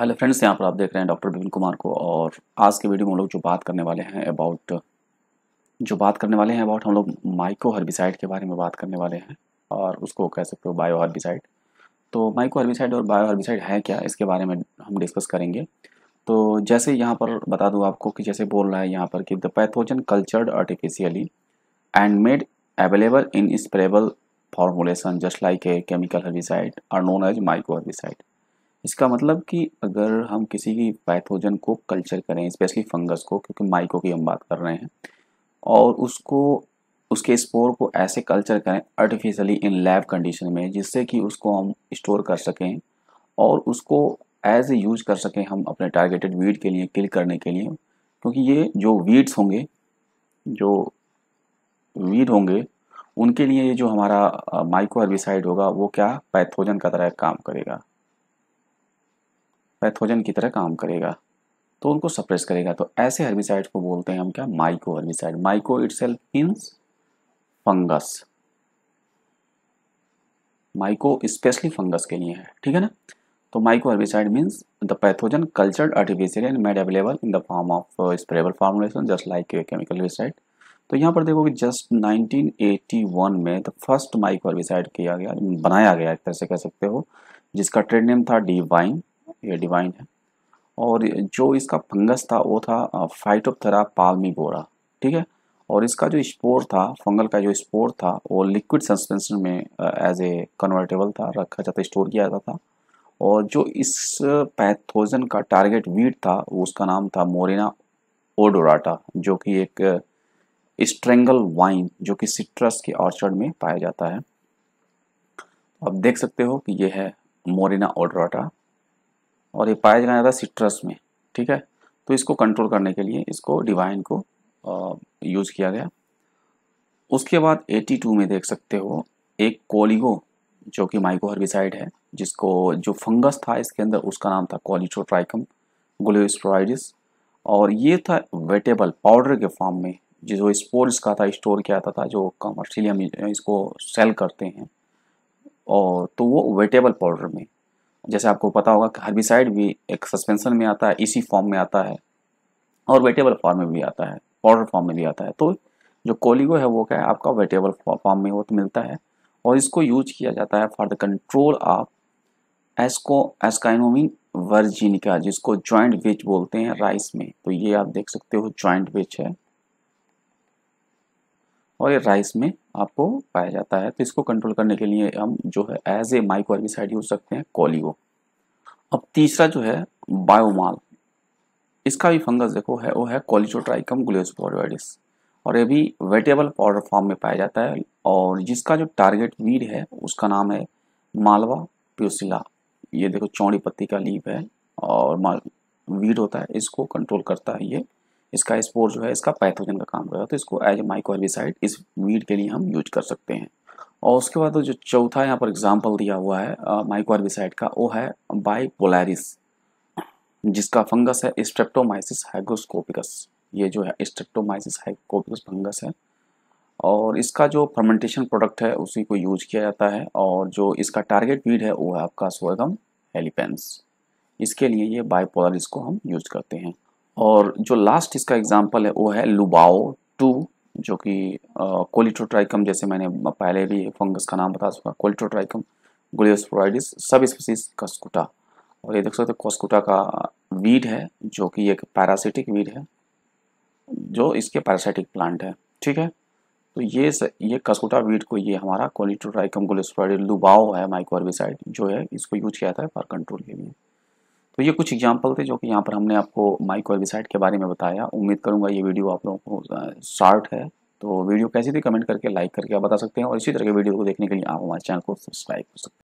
hello friends यहाँ पर आप देख रहे हैं डॉक्टर विपिन कुमार को और आज के वीडियो में हम लोग जो बात करने वाले हैं अबाउट जो बात करने वाले हैं अबाउट हम लोग माइको हर्बिसाइड के बारे में बात करने वाले हैं और उसको कह सकते हो बायो हर्बिसाइड तो माइको हर्बिसाइड और बायो हर्बिसाइड है क्या इसके बारे में हम डिस्कस करेंगे तो जैसे यहाँ पर बता दूँ आपको कि जैसे बोल रहा है यहाँ पर कि the pathogen cultured artificially and made available in sprayable formulation just like a chemical herbicide are known as myco herbicide इसका मतलब कि अगर हम किसी की पैथोजन को कल्चर करें स्पेशली फंगस को क्योंकि माइको की हम बात कर रहे हैं और उसको उसके स्पोर को ऐसे कल्चर करें आर्टिफिशियली इन लैब कंडीशन में जिससे कि उसको हम स्टोर कर सकें और उसको एज ए यूज कर सकें हम अपने टारगेटेड वीड के लिए किल करने के लिए क्योंकि ये जो वीड्स होंगे जो वीड होंगे उनके लिए ये जो हमारा माइको हर्बिसाइड होगा वो क्या पैथोजन का तरह काम करेगा पैथोजन की तरह काम करेगा तो उनको सप्रेस करेगा तो ऐसे हर्बिसाइड को बोलते हैं हम क्या myco herbicide myco itself means fungus myco specially fungus के लिए है ठीक है ना तो myco herbicide means the pathogen cultured artificial and made available in the form of sprayable formulation just like chemical herbicide तो यहाँ पर देखो कि जस्ट 1981 में द फर्स्ट माइको हर्बिसाइड किया गया बनाया गया एक तरह से कह सकते हो जिसका ट्रेड नेम था डी वाइन ये डिवाइन है और जो इसका फंगस था वो था फाइटोपथरा बोरा ठीक है और इसका जो स्पोर था फंगल का जो स्पोर था वो लिक्विड सस्पेंशन में एज ए कन्वर्टेबल था रखा जाता स्टोर किया जाता था और जो इस पैथोजन का टारगेट वीड था उसका नाम था मोरिना ओडोराटा जो कि एक स्ट्रेंगल वाइन जो कि सिट्रस के ऑर्चर्ड में पाया जाता है आप देख सकते हो कि यह है मोरिना ओडोराटा और ये पाया जाता है सिट्रस में ठीक है तो इसको कंट्रोल करने के लिए इसको डिवाइन को यूज किया गया उसके बाद 82 में देख सकते हो एक कोलिगो जो कि माइको हर्बिसाइड है जिसको जो फंगस था इसके अंदर उसका नाम था कॉलिचोट्राइकम ग्लोस्प्राइडिस और ये था वेटेबल पाउडर के फॉर्म में जो स्पोर्ट्स का था स्टोर किया जाता था जो कमर्शियली हम इसको सेल करते हैं और तो वो वेटेबल पाउडर में जैसे आपको पता होगा कि हर्बिसाइड भी एक सस्पेंशन में आता है इसी फॉर्म में आता है और वेटेबल फॉर्म में भी आता है पाउडर फॉर्म में भी आता है तो जो कोलिगो है वो क्या है आपका वेटेबल फॉर्म में वो तो मिलता है और इसको यूज किया जाता है फॉर द कंट्रोल ऑफ एस्को एस्काइनोमिन वर्जिनिका जिसको ज्वाइंट वेज बोलते हैं राइस में तो ये आप देख सकते हो ज्वाइंट वेज है और ये राइस में आपको पाया जाता है तो इसको कंट्रोल करने के लिए हम जो है as a myco herbicide use सकते हैं कॉलिगो अब तीसरा जो है बायोमाल इसका भी फंगस देखो है वो है कॉलिचोट्राइकम ग्लोस्पोरवाइडिस और ये भी वेटेबल पाउडर फॉर्म में पाया जाता है और जिसका जो टारगेट वीड है उसका नाम है मालवा प्यूसिला ये देखो चौड़ी पत्ती का लीप है और वीड होता है इसको कंट्रोल करता है ये इसका स्पोर जो है इसका पैथोजन का काम करेगा तो इसको एज ए माइको इस वीड के लिए हम यूज कर सकते हैं और उसके बाद जो चौथा यहाँ पर एग्जाम्पल दिया हुआ है माइको का वो है बाईपोलैरिस जिसका फंगस है स्ट्रेप्टोमाइसिस हाइग्रोस्कोपिकस ये जो है स्ट्रेप्टोमाइसिस हाइग्रोस्कोपिकस फंगस है और इसका जो फर्मेंटेशन प्रोडक्ट है उसी को यूज किया जाता है और जो इसका टारगेट वीड है वो है आपका सोएगम हेलीपेंस इसके लिए ये बायपोलर इसको हम यूज करते हैं और जो लास्ट इसका एग्जाम्पल है वो है लुबाओ टू जो कि कोलिट्रोट्राइकम जैसे मैंने पहले भी फंगस का नाम बता चुका कोलिट्रोट्राइकम ग्लियोस्प्रोइडिस सब स्पीसीज कस्कुटा और ये देख सकते हो कस्कुटा का वीड है जो कि एक पैरासिटिक वीड है जो इसके पैरासिटिक प्लांट है ठीक है तो ये स, ये कस्कुटा वीड को ये हमारा कोलिट्रोट्राइकम ग्लियोस्प्रोइडिस लुबाओ है माइक्रोबिसाइड जो है इसको यूज किया जाता है फॉर कंट्रोल के लिए तो ये कुछ एग्जाम्पल थे जो कि यहाँ पर हमने आपको माइको एल्बिसाइड के बारे में बताया उम्मीद करूँगा ये वीडियो आप लोगों को शार्ट है तो वीडियो कैसी थी कमेंट करके लाइक करके आप बता सकते हैं और इसी तरह के वीडियो को देखने के लिए आप हमारे चैनल को सब्सक्राइब कर सकते हैं